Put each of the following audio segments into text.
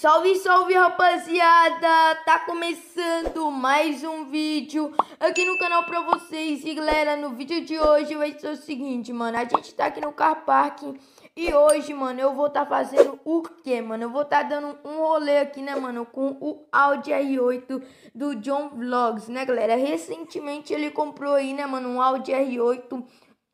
Salve, salve rapaziada! Tá começando mais um vídeo aqui no canal pra vocês E galera, no vídeo de hoje vai ser o seguinte, mano A gente tá aqui no Car parking E hoje, mano, eu vou tá fazendo o que, mano? Eu vou tá dando um rolê aqui, né, mano? Com o Audi R8 do John Vlogs, né, galera? Recentemente ele comprou aí, né, mano? Um Audi R8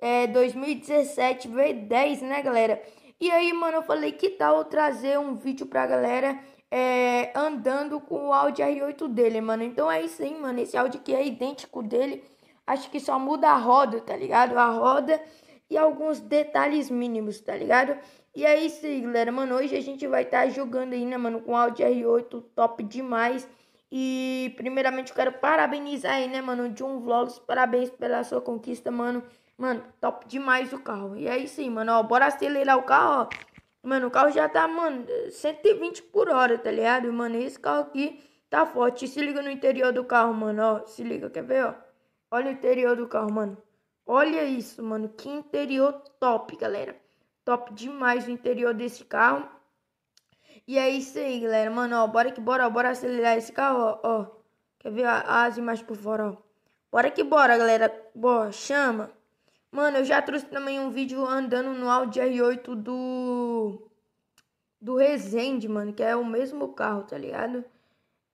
é, 2017 V10, né, galera? E aí, mano, eu falei, que tal eu trazer um vídeo pra galera é, andando com o Audi R8 dele, mano. Então é isso aí, mano. Esse Audi aqui é idêntico dele. Acho que só muda a roda, tá ligado? A roda e alguns detalhes mínimos, tá ligado? E é isso aí, galera. Mano, hoje a gente vai estar tá jogando aí, né, mano, com o Audi R8 top demais. E primeiramente eu quero parabenizar aí, né, mano, de um Vlogs. Parabéns pela sua conquista, mano. Mano, top demais o carro. E é isso aí, mano. Ó, bora acelerar o carro, ó. Mano, o carro já tá, mano, 120 por hora, tá ligado? Mano, esse carro aqui tá forte. se liga no interior do carro, mano, ó. Se liga, quer ver, ó? Olha o interior do carro, mano. Olha isso, mano. Que interior top, galera. Top demais o interior desse carro. E é isso aí, galera. Mano, ó, bora que bora, ó, bora acelerar esse carro, ó, ó. Quer ver as imagens por fora, ó. Bora que bora, galera. Bora, chama. Mano, eu já trouxe também um vídeo andando no Audi R8 do. Do Resende, mano, que é o mesmo carro, tá ligado?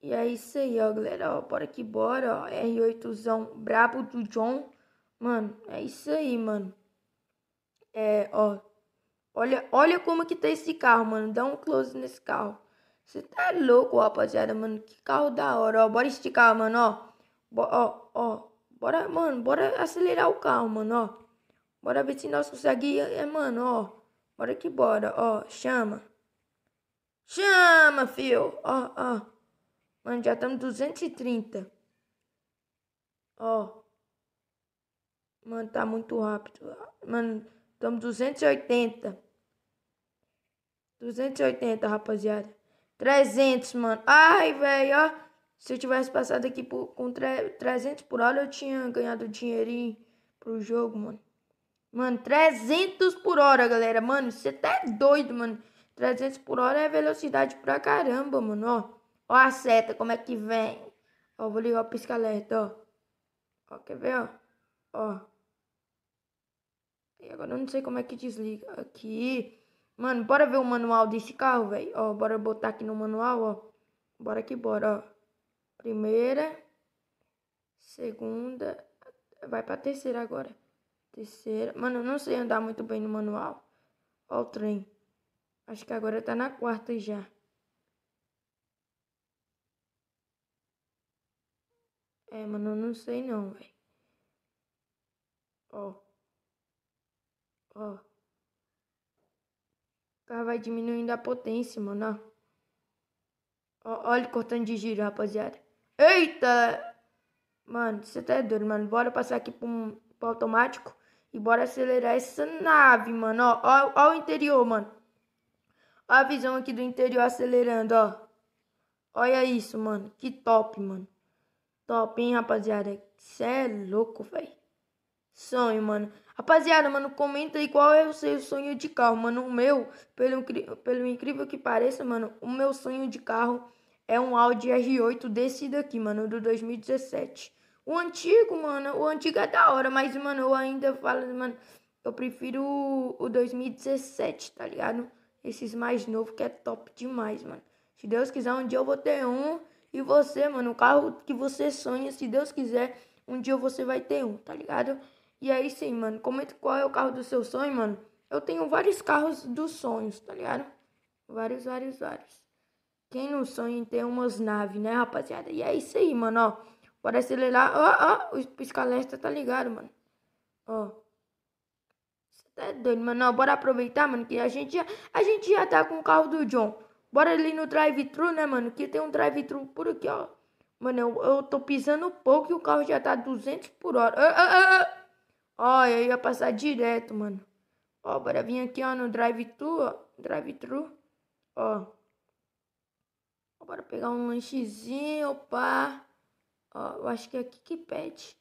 E é isso aí, ó, galera, ó, bora que bora, ó, R8zão brabo do John, mano, é isso aí, mano. É, ó, olha, olha como que tá esse carro, mano, dá um close nesse carro. Você tá louco, rapaziada, mano, que carro da hora, ó, bora esticar, mano, ó, ó, ó, bora, mano, bora acelerar o carro, mano, ó. Bora ver se nós conseguimos. É, mano, ó. Bora que bora, ó. Chama. Chama, fio. Ó, ó. Mano, já estamos 230. Ó. Mano, tá muito rápido. Mano, estamos 280. 280, rapaziada. 300, mano. Ai, velho, ó. Se eu tivesse passado aqui por, com 300 por hora, eu tinha ganhado dinheirinho pro jogo, mano. Mano, 300 por hora, galera. Mano, você tá é doido, mano. 300 por hora é velocidade pra caramba, mano. Ó, ó a seta, como é que vem. Ó, vou ligar o pisca-alerta, ó. Ó, quer ver, ó? Ó. E agora eu não sei como é que desliga. Aqui. Mano, bora ver o manual desse carro, velho. Ó, bora botar aqui no manual, ó. Bora que bora, ó. Primeira. Segunda. Vai pra terceira agora. Terceira. Mano, eu não sei andar muito bem no manual. Ó o trem. Acho que agora tá na quarta já. É, mano, eu não sei não, velho. Ó. Ó. O carro vai diminuindo a potência, mano, ó. Olha cortando de giro, rapaziada. Eita! Mano, você tá doido, mano. Bora passar aqui pro, pro automático. E bora acelerar essa nave, mano. Ó, ó, ó o interior, mano. Ó a visão aqui do interior acelerando, ó. Olha isso, mano. Que top, mano. Top, hein, rapaziada. Cê é louco, velho. Sonho, mano. Rapaziada, mano, comenta aí qual é o seu sonho de carro, mano. O meu, pelo, pelo incrível que pareça, mano, o meu sonho de carro é um Audi R8 desse daqui, mano, do 2017. O antigo, mano, o antigo é da hora, mas, mano, eu ainda falo, mano, eu prefiro o, o 2017, tá ligado? Esses mais novos que é top demais, mano. Se Deus quiser, um dia eu vou ter um. E você, mano, o carro que você sonha, se Deus quiser, um dia você vai ter um, tá ligado? E é aí sim, mano, comenta qual é o carro do seu sonho, mano. Eu tenho vários carros dos sonhos, tá ligado? Vários, vários, vários. Quem não sonha em ter umas naves, né, rapaziada? E é isso aí, mano, ó. Parece ele lá. Ó, oh, ó, oh, o escalesta tá ligado, mano. Ó. Oh. Você tá doido, mano. Não, bora aproveitar, mano, que a gente, já, a gente já tá com o carro do John. Bora ali no drive-thru, né, mano? Que tem um drive-thru por aqui, ó. Mano, eu, eu tô pisando pouco e o carro já tá 200 por hora. Ó, ó, ó. ó eu ia passar direto, mano. Ó, bora vir aqui, ó, no drive-thru, ó. Drive-thru. Ó. Bora pegar um lanchezinho, opa. Ó, eu acho que é aqui que pede.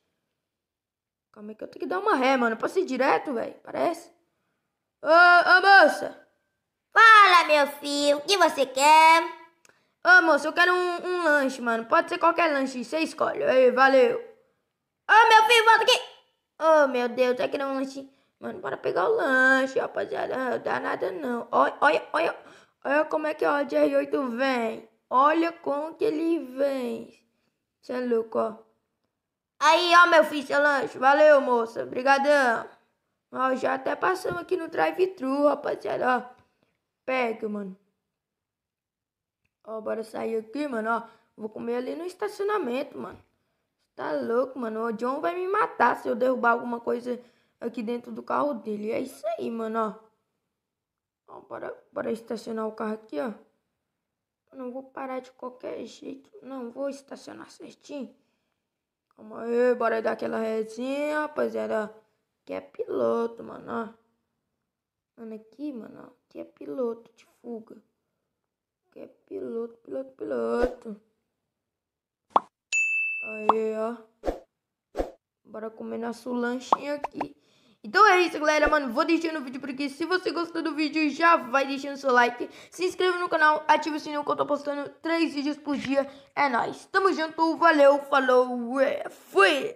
Calma aí que eu tenho que dar uma ré, mano. Eu posso ir direto, velho? Parece. Ô, ô, moça. Fala, meu filho. O que você quer? Ô, moça, eu quero um, um lanche, mano. Pode ser qualquer lanche. Você escolhe. Ei, valeu. Ô, meu filho, volta aqui. Ô, meu Deus. Tá querendo um lanche? Mano, bora pegar o lanche, rapaziada. Não dá nada, não. Olha, olha, olha. Olha como é que o r 8 vem. Olha como que ele vem. Você é louco, ó. Aí, ó, meu filho, seu lanche. Valeu, moça. Obrigadão. Ó, já até passamos aqui no drive-thru, rapaziada, ó. Pega, mano. Ó, bora sair aqui, mano, ó. Vou comer ali no estacionamento, mano. Tá louco, mano. O John vai me matar se eu derrubar alguma coisa aqui dentro do carro dele. É isso aí, mano, ó. ó bora, bora estacionar o carro aqui, ó não vou parar de qualquer jeito. Não vou estacionar certinho. Calma aí, bora dar aquela resinha, rapaziada. Que é piloto, mano, ó. Mano, aqui, mano, ó. Que é piloto de fuga. Que é piloto, piloto, piloto. Aí, ó. Bora comer nosso lanchinho aqui. Então é isso, galera, mano, vou deixando o vídeo por aqui. Se você gostou do vídeo, já vai deixando seu like. Se inscreva no canal, ative o sininho que eu tô postando três vídeos por dia. É nóis. Tamo junto, valeu, falou, é, fui!